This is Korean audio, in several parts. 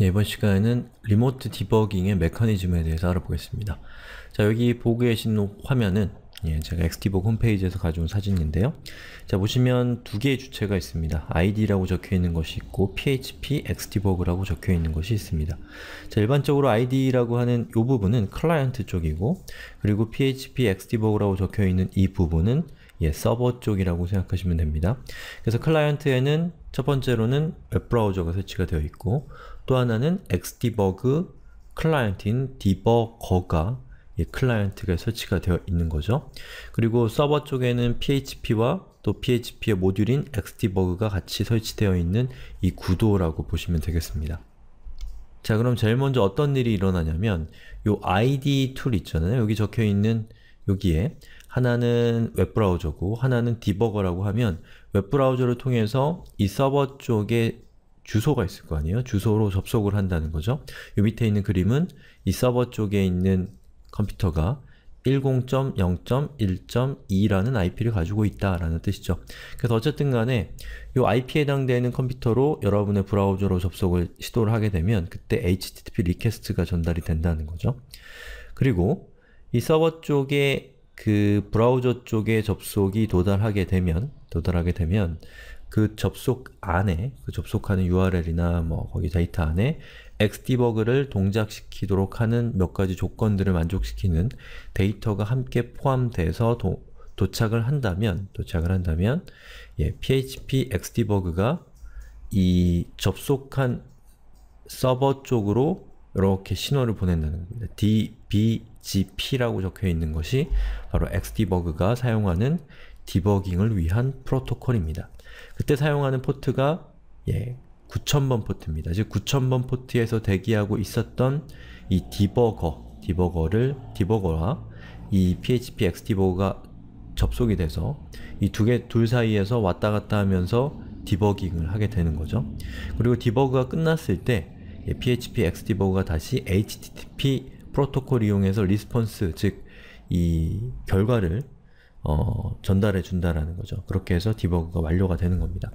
예, 이번 시간에는 리모트 디버깅의 메커니즘에 대해서 알아보겠습니다. 자, 여기 보고 계신 화면은 예, 제가 엑스티복 홈페이지에서 가져온 사진인데요. 자, 보시면 두 개의 주체가 있습니다. id라고 적혀있는 것이 있고 php 엑스티버그라고 적혀있는 것이 있습니다. 자, 일반적으로 id라고 하는 이 부분은 클라이언트 쪽이고 그리고 php 엑스티버그라고 적혀있는 이 부분은 예, 서버 쪽이라고 생각하시면 됩니다. 그래서 클라이언트에는 첫 번째로는 웹브라우저가 설치가 되어 있고 또 하나는 xdebug 클라이언트인 디버거가 예, 클라이언트가 설치가 되어 있는 거죠. 그리고 서버 쪽에는 php와 또 php의 모듈인 xdebug가 같이 설치되어 있는 이 구도라고 보시면 되겠습니다. 자 그럼 제일 먼저 어떤 일이 일어나냐면 요 id 툴 있잖아요. 여기 적혀있는 여기에 하나는 웹브라우저고 하나는 디버거라고 하면 웹브라우저를 통해서 이 서버 쪽에 주소가 있을 거 아니에요? 주소로 접속을 한다는 거죠. 이 밑에 있는 그림은 이 서버 쪽에 있는 컴퓨터가 10.0.1.2라는 IP를 가지고 있다라는 뜻이죠. 그래서 어쨌든 간에 이 IP에 해당되는 컴퓨터로 여러분의 브라우저로 접속을 시도를 하게 되면 그때 HTTP 리퀘스트가 전달이 된다는 거죠. 그리고 이 서버 쪽에 그 브라우저 쪽에 접속이 도달하게 되면 도달하게 되면 그 접속 안에 그 접속하는 URL이나 뭐 거기 데이터 안에 엑스디버그를 동작시키도록 하는 몇 가지 조건들을 만족시키는 데이터가 함께 포함돼서 도, 착을 한다면 도착을 한다면 예, PHP 엑스디버그가 이 접속한 서버 쪽으로 이렇게 신호를 보낸다는 겁니다. dbgp라고 적혀 있는 것이 바로 엑스디버그가 사용하는 디버깅을 위한 프로토콜입니다. 그때 사용하는 포트가 예, 9000번 포트입니다. 즉 9000번 포트에서 대기하고 있었던 이 디버거, 디버거를 디버거와 이 PHP X 디버거가 접속이 돼서 이 두 개 둘 사이에서 왔다 갔다 하면서 디버깅을 하게 되는 거죠. 그리고 디버그가 끝났을 때 예, PHP X 디버그가 다시 HTTP 프로토콜 이용해서 리스폰스 즉 이 결과를 어, 전달해 준다라는 거죠. 그렇게 해서 디버그가 완료가 되는 겁니다.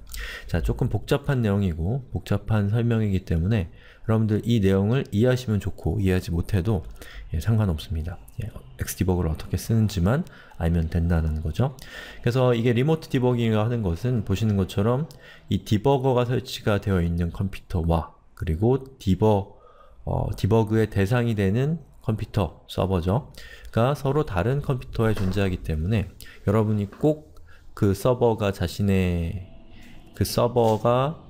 자, 조금 복잡한 내용이고 복잡한 설명이기 때문에 여러분들 이 내용을 이해하시면 좋고 이해하지 못해도 예, 상관없습니다. 예, X디버그를 어떻게 쓰는지만 알면 된다는 거죠. 그래서 이게 리모트 디버깅을 하는 것은 보시는 것처럼 이 디버거가 설치가 되어 있는 컴퓨터와 그리고 디버, 어, 디버그의 대상이 되는 컴퓨터, 서버죠.가 그러니까 서로 다른 컴퓨터에 존재하기 때문에 여러분이 꼭 그 서버가 자신의 그 서버가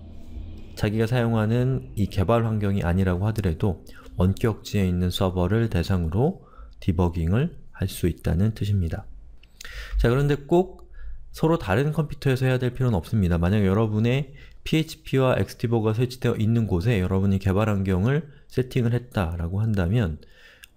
자기가 사용하는 이 개발 환경이 아니라고 하더라도 원격지에 있는 서버를 대상으로 디버깅을 할 수 있다는 뜻입니다. 자 그런데 꼭 서로 다른 컴퓨터에서 해야 될 필요는 없습니다. 만약 여러분의 PHP와 엑스티버가 설치되어 있는 곳에 여러분이 개발 환경을 세팅을 했다라고 한다면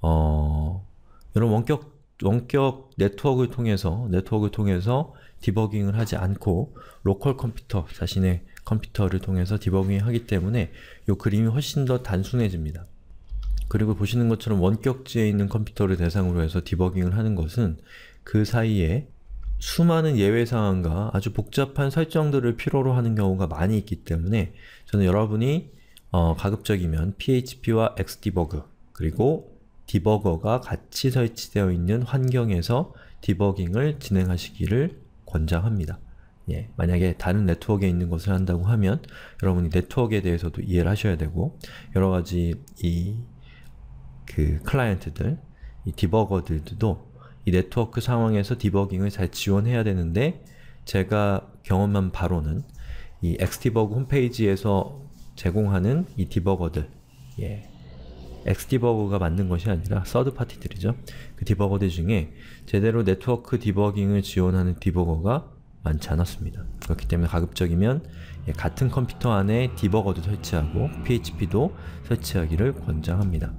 어, 이런 원격 원격 네트워크를 통해서 네트워크를 통해서 디버깅을 하지 않고 로컬 컴퓨터 자신의 컴퓨터를 통해서 디버깅 하기 때문에 이 그림이 훨씬 더 단순해집니다. 그리고 보시는 것처럼 원격지에 있는 컴퓨터를 대상으로 해서 디버깅을 하는 것은 그 사이에 수많은 예외 상황과 아주 복잡한 설정들을 필요로 하는 경우가 많이 있기 때문에 저는 여러분이 어, 가급적이면 php와 xdebug 그리고 디버거가 같이 설치되어 있는 환경에서 디버깅을 진행하시기를 권장합니다. 예, 만약에 다른 네트워크에 있는 것을 한다고 하면 여러분이 네트워크에 대해서도 이해를 하셔야 되고 여러 가지 이 그 클라이언트들, 이 디버거들도 이 네트워크 상황에서 디버깅을 잘 지원해야 되는데 제가 경험한 바로는 이 엑스디버그 홈페이지에서 제공하는 이 디버거들 예, 엑스디버그가 만든 것이 아니라 서드 파티들이죠. 그 디버거들 중에 제대로 네트워크 디버깅을 지원하는 디버거가 많지 않았습니다. 그렇기 때문에 가급적이면 예, 같은 컴퓨터 안에 디버거도 설치하고 PHP도 설치하기를 권장합니다.